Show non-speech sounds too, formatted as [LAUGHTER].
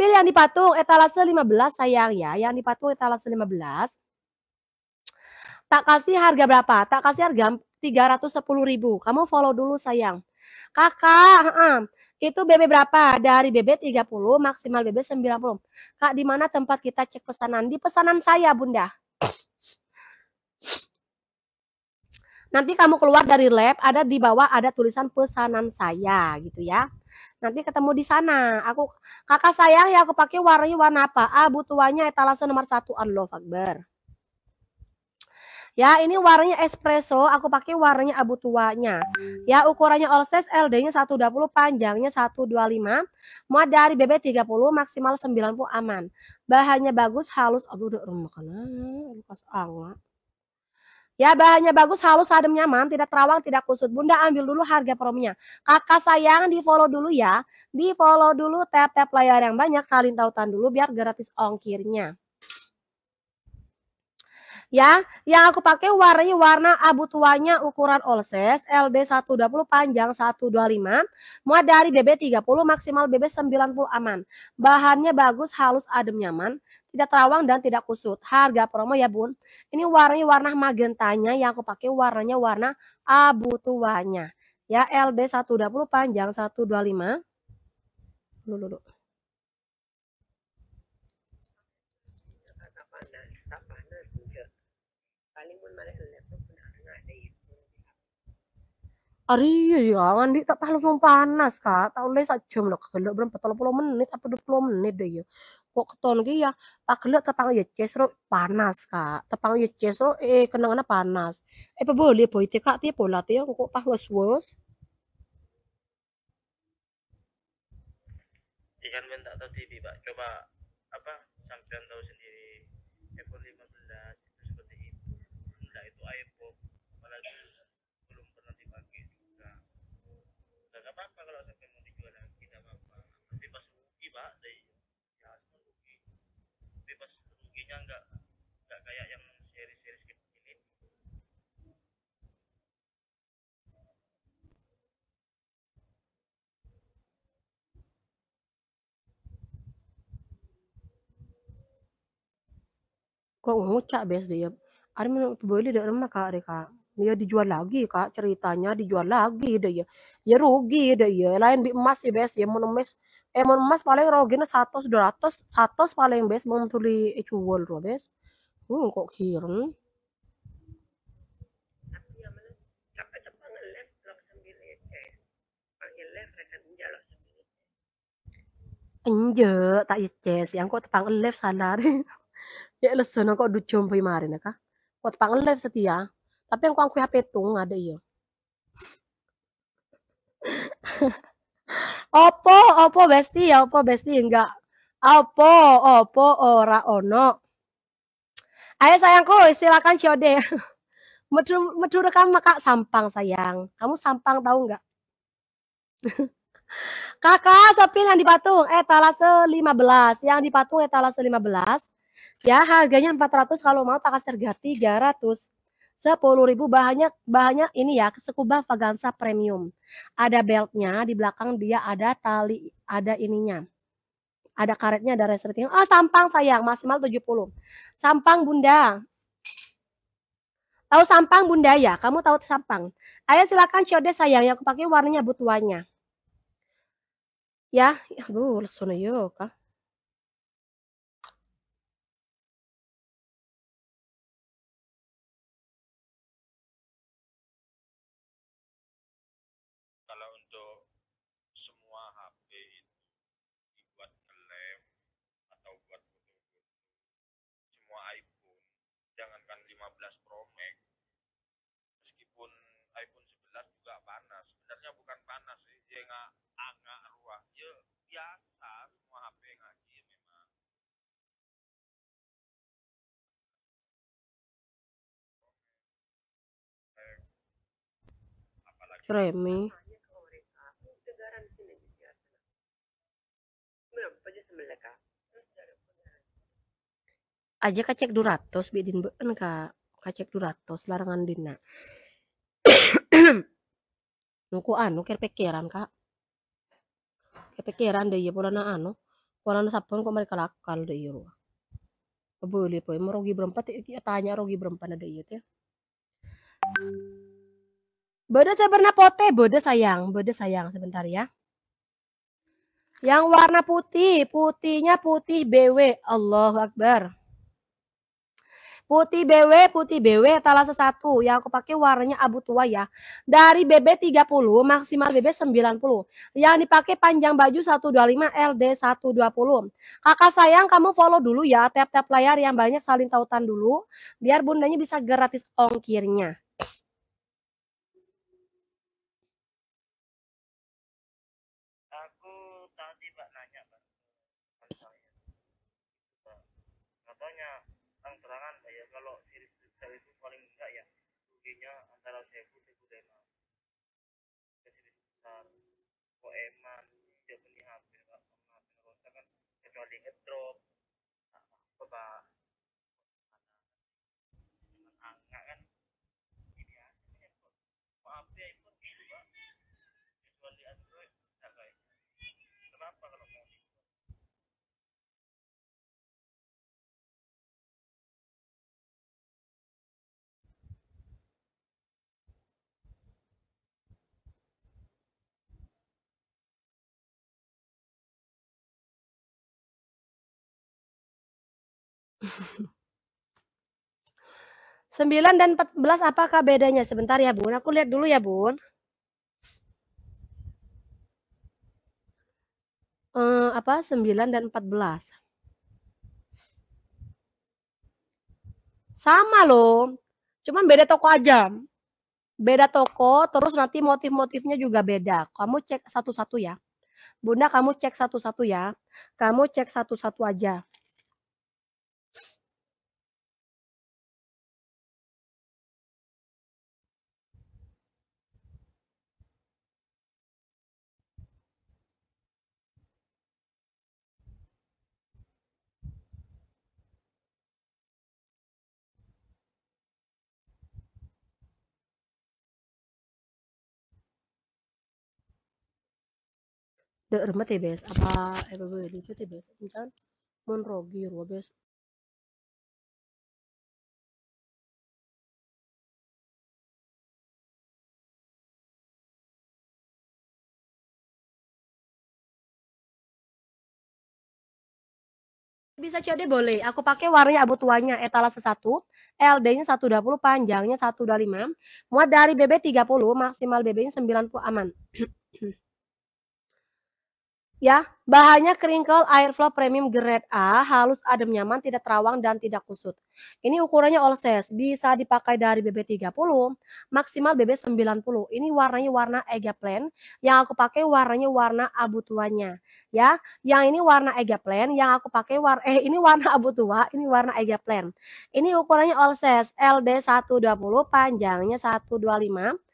Pilih yang dipatung etalase 15 sayang ya. Yang dipatung etalase 15. Tak kasih harga berapa? Tak kasih harga 310 ribu. Kamu follow dulu sayang. Kakak, itu BB berapa? Dari BB 30 maksimal BB 90. Kak, di mana tempat kita cek pesanan? Di pesanan saya, Bunda. Nanti kamu keluar dari lab, ada di bawah ada tulisan pesanan saya gitu ya. Nanti ketemu di sana. Aku kakak sayang ya aku pakai warnanya warna apa? Ah butuhannya etalase nomor satu. Allah Akbar. Ya, ini warnanya espresso, aku pakai warnanya abu tuanya. Ya, ukurannya all size, LD-nya 120, panjangnya 125. Muat dari BB 30, maksimal 90 aman. Bahannya bagus, halus. Aduh, udah rumah kena. pas angak. Ya bahannya bagus, halus, adem, nyaman, tidak terawang, tidak kusut. Bunda ambil dulu harga promonya. Kakak sayang di follow dulu ya. Di follow dulu, tap-tap layar yang banyak, salin tautan dulu biar gratis ongkirnya. Ya, yang aku pakai warnanya warna abu tuanya ukuran all size, LB 120 panjang 125, muat dari BB 30 maksimal BB 90 aman. Bahannya bagus, halus, adem, nyaman tidak terawang dan tidak kusut. Harga promo ya bun. Ini warnanya warna magentanya yang aku pakai warnanya warna abu tuanya. Ya LB 120 panjang 125. Lulu. Lulu. Ari ya mandi tak panas kak. Tahu le sak jam kalau belum 30 menit apa 20 menit deh ya kok keton ki ya pagelek tepang ya cesro panas kak tepang ya cesro eh kenangan panas eh apa boleh boy teh kak tiap pola tiap kok pas was was ikan iya men tak tahu TV pak coba apa sampean tahu sendiri iPhone 15 itu seperti itu enggak itu iPhone apalagi belum pernah dipakai juga nggak apa-apa kalau sampai mau dijual lagi nggak apa-apa tapi pas rugi pak dari sehingga nggak enggak kayak yang seri-seri kecil ini kok ngucap bes dia ada mau beli dari rumah kak deh kak ya dijual lagi kak ceritanya dijual lagi deh ya ya rugi deh ya lain bi emas ya bes ya mau nemes emon emas paling rogen 100 ratus 100 paling bes mau tuli world ro bes hmm kok kirim Enje tak yes yang kok tepang elef sadar. [LAUGHS] ya lesu, kok du jompo kemarin, ya kak Kok tepang elef setia. Tapi yang kok aku HP tung ada iya. [LAUGHS] Opo, opo Besti, ya opo Besti enggak. Opo, opo ora ono. Ayo sayangku, silakan ciode [LAUGHS] Medu, medu rekam kak sampang sayang. Kamu sampang tahu enggak? [LAUGHS] Kakak, sepil yang dipatung etalase 15, yang dipatung etalase 15. Ya, harganya 400 kalau mau tak kasih harga 300. 10.000 bahannya bahannya ini ya sekuba vagansa premium. Ada beltnya di belakang dia ada tali ada ininya. Ada karetnya ada resleting. Oh, sampang sayang maksimal 70. Sampang Bunda. Tahu sampang Bunda ya? Kamu tahu sampang. ayah silakan code sayang yang aku pakai warnanya butuannya. Ya, aduh, lesono yuk. экстремии. aja kacek 200 bidin beun ka kacek 200 larangan dina [COUGHS] nuku anu kepikiran kak kepikiran deh ya pola polana anu Polana sapun kok mereka lakal deh ya ruah boleh poin merugi berempat iya, tanya rugi berempat ada iya teh Bodoh saya pernah pote, bodoh sayang, bodoh sayang sebentar ya. Yang warna putih, putihnya putih BW. Allahu Akbar. Putih BW, putih BW, talase satu. Yang aku pakai warnanya abu tua ya. Dari BB 30, maksimal BB 90. Yang dipakai panjang baju 125, LD 120. Kakak sayang, kamu follow dulu ya. Tap-tap layar yang banyak saling tautan dulu. Biar bundanya bisa gratis ongkirnya. contohnya terang-terangan ya kalau series besar itu paling enggak ya ruginya antara seribu seribu Denmark ke series besar Koeman dia punya hampir nggak pernah kan kecuali ngedrop 9 dan 14 apakah bedanya? Sebentar ya bun, aku lihat dulu ya bun. Eh, apa 9 dan 14? Sama loh, cuman beda toko aja. Beda toko, terus nanti motif-motifnya juga beda. Kamu cek satu-satu ya. Bunda kamu cek satu-satu ya. Kamu cek satu-satu aja. دقر متى بيس أبا أبا بيلي متى بيس إنسان من روجير وبيس bisa COD boleh. Aku pakai warnanya abu tuanya etalase 1, LD-nya 120, panjangnya 125, muat dari BB 30, maksimal BB-nya 90 aman. [CLEARS THROAT] Ya, bahannya Crinkle Airflow Premium Grade A, halus, adem, nyaman, tidak terawang, dan tidak kusut. Ini ukurannya all size, bisa dipakai dari BB30, maksimal BB90. Ini warnanya warna Ega plan yang aku pakai warnanya warna abu tuanya. Ya, yang ini warna Ega plan yang aku pakai warna, eh ini warna [LAUGHS] abu tua, ini warna Ega plan Ini ukurannya all size, LD120, panjangnya 125,